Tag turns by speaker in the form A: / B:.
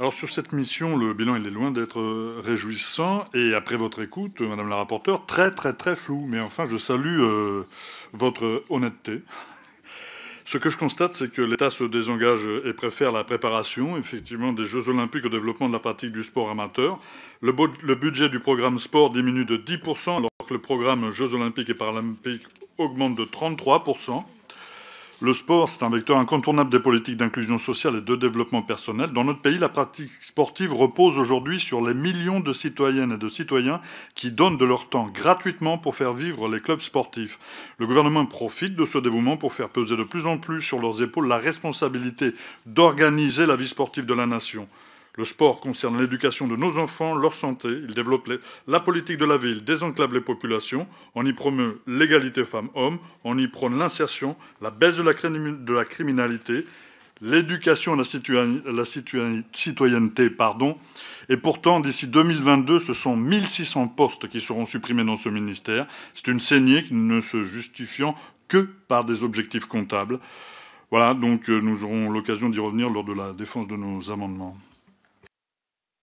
A: Alors sur cette mission, le bilan il est loin d'être euh, réjouissant et après votre écoute, euh, Madame la rapporteure, très très très flou. Mais enfin, je salue euh, votre honnêteté. Ce que je constate, c'est que l'État se désengage et préfère la préparation, effectivement, des Jeux Olympiques au développement de la pratique du sport amateur. le budget du programme sport diminue de 10%, alors que le programme Jeux Olympiques et Paralympiques augmente de 33%. Le sport, c'est un vecteur incontournable des politiques d'inclusion sociale et de développement personnel. Dans notre pays, la pratique sportive repose aujourd'hui sur les millions de citoyennes et de citoyens qui donnent de leur temps gratuitement pour faire vivre les clubs sportifs. Le gouvernement profite de ce dévouement pour faire peser de plus en plus sur leurs épaules la responsabilité d'organiser la vie sportive de la nation. Le sport concerne l'éducation de nos enfants, leur santé. Il développe la politique de la ville, désenclave les populations. On y promeut l'égalité femmes-hommes. On y prône l'insertion, la baisse de la, criminalité, l'éducation à la, citoyenneté. Pardon. Et pourtant, d'ici 2022, ce sont 1600 postes qui seront supprimés dans ce ministère. C'est une saignée qui ne se justifiant que par des objectifs comptables. Voilà, donc euh, nous aurons l'occasion d'y revenir lors de la défense de nos amendements.